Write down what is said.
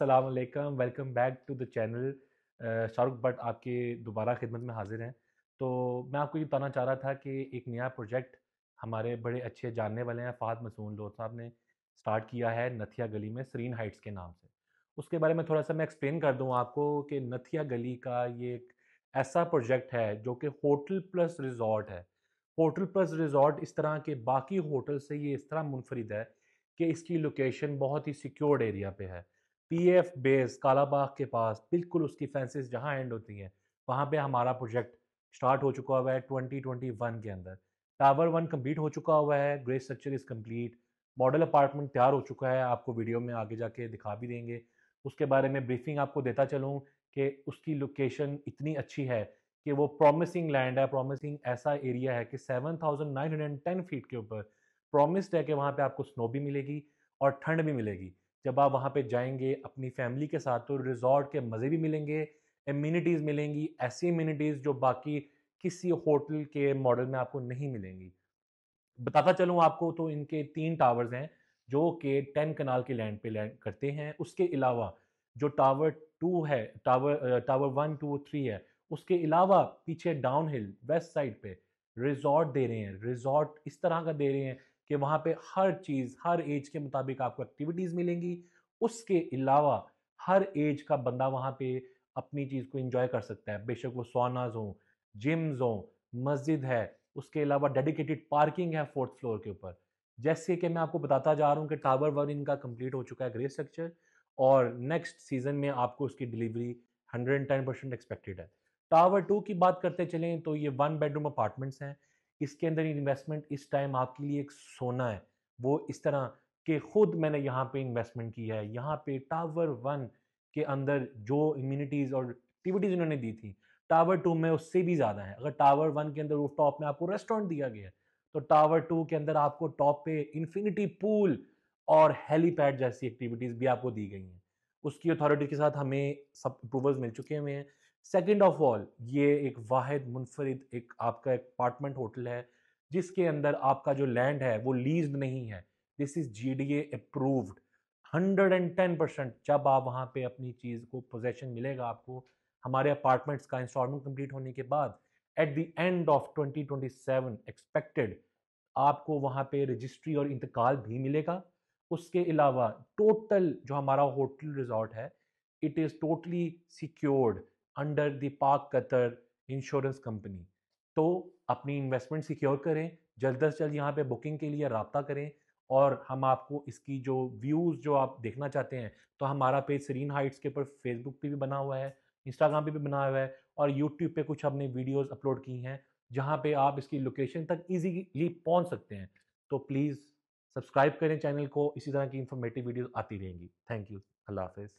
असलकम welcome back to the channel Shahrukh Bhatt आपके दोबारा खिदमत में हाजिर हैं तो मैं आपको ये बताना चाह रहा था कि एक नया प्रोजेक्ट हमारे बड़े अच्छे जानने वाले हैं फाद मसून लोध साहब ने स्टार्ट किया है नथिया गली में सरीन हाइट्स के नाम से उसके बारे में थोड़ा सा मैं एक्सप्लेन कर दूँ आपको कि नथिया गली का ये एक ऐसा प्रोजेक्ट है जो कि होटल प्लस रिजॉर्ट है होटल प्लस रिजॉर्ट इस तरह के बाकी होटल से ये इस तरह मुनफरद है कि इसकी लोकेशन बहुत ही सिक्योर्ड एरिया पे है पीएफ बेस कालाबाग के पास बिल्कुल उसकी फैंसिस जहाँ एंड होती हैं वहाँ पे हमारा प्रोजेक्ट स्टार्ट हो चुका हुआ है ट्वेंटी ट्वेंटी वन के अंदर टावर वन कंप्लीट हो चुका हुआ है grey structure is complete model apartment तैयार हो चुका है आपको वीडियो में आगे जाके दिखा भी देंगे उसके बारे में ब्रीफिंग आपको देता चलूँ कि उसकी लोकेशन इतनी अच्छी है कि वो प्रॉमिसिंग लैंड है प्रॉमिसिंग ऐसा एरिया है कि seven thousand nine hundred and ten feet के ऊपर प्रॉमिस्ड है कि वहाँ पे आपको स्नो भी मिलेगी और ठंड भी मिलेगी जब आप वहाँ पे जाएंगे अपनी फैमिली के साथ तो रिजॉर्ट के मज़े भी मिलेंगे इम्यूनिटीज़ मिलेंगी ऐसी इम्यूनिटीज़ जो बाकी किसी होटल के मॉडल में आपको नहीं मिलेंगी बताता चलूँ आपको तो इनके तीन टावर्स हैं जो कि टेन कनाल के लैंड पे लैंड करते हैं उसके अलावा जो टावर टू है tower tower one two three है उसके अलावा पीछे डाउन हिल वेस्ट साइड पे रिजॉर्ट दे रहे हैं रिजॉर्ट इस तरह का दे रहे हैं कि वहाँ पे हर चीज़ हर एज के मुताबिक आपको एक्टिविटीज़ मिलेंगी उसके अलावा हर एज का बंदा वहाँ पे अपनी चीज़ को इंजॉय कर सकता है बेशक वो सोनाज हों जिम्स हों मस्जिद है उसके अलावा डेडिकेटेड पार्किंग है फोर्थ फ्लोर के ऊपर जैसे कि मैं आपको बताता जा रहा हूँ कि टावर वन इनका कंप्लीट हो चुका है ग्रे स्ट्रक्चर और नेक्स्ट सीजन में आपको उसकी डिलीवरी टेन परसेंट एक्सपेक्टेड है टावर टू की बात करते चलें तो ये वन बेडरूम अपार्टमेंट्स हैं इसके अंदर इन्वेस्टमेंट इस टाइम आपके लिए एक सोना है वो इस तरह के खुद मैंने यहाँ पे इन्वेस्टमेंट की है यहाँ पे टावर वन के अंदर जो इम्यूनिटीज़ और एक्टिविटीज़ उन्होंने दी थी टावर टू में उससे भी ज़्यादा है अगर टावर वन के अंदर रूफ टॉप में आपको रेस्टोरेंट दिया गया है तो टावर टू के अंदर आपको टॉप पे इन्फिनिटी पूल और हेलीपैड जैसी एक्टिविटीज़ भी आपको दी गई हैं उसकी अथॉरिटी के साथ हमें सब अप्रूवल्स मिल चुके हुए हैं सेकेंड ऑफ ऑल ये एक वाहिद मुनफरद एक आपका एक अपार्टमेंट होटल है जिसके अंदर आपका जो लैंड है वो लीज नहीं है this is G D A approved hundred and ten percent जब आप वहाँ पे अपनी चीज़ को पोजेशन मिलेगा आपको हमारे अपार्टमेंट्स का इंस्टॉलमेंट कंप्लीट होने के बाद at the end of 2027 expected आपको वहाँ पे रजिस्ट्री और इंतकाल भी मिलेगा उसके अलावा टोटल जो हमारा होटल रिजॉर्ट है it is totally secured under the Pak Qatar insurance company तो अपनी इन्वेस्टमेंट सिक्योर करें जल्द अज जल्द यहाँ पे बुकिंग के लिए रबता करें और हम आपको इसकी जो व्यूज़ जो आप देखना चाहते हैं तो हमारा पेज सरीन हाइट्स के ऊपर फेसबुक पे भी बना हुआ है इंस्टाग्राम पे भी बना हुआ है और यूट्यूब पे कुछ हमने वीडियोस अपलोड की हैं जहाँ पे आप इसकी लोकेशन तक ईजीली पहुँच सकते हैं तो प्लीज़ सब्सक्राइब करें चैनल को इसी तरह की इन्फॉर्मेटिव वीडियोज़ आती रहेंगी थैंक यू अल्लाह हाफिज़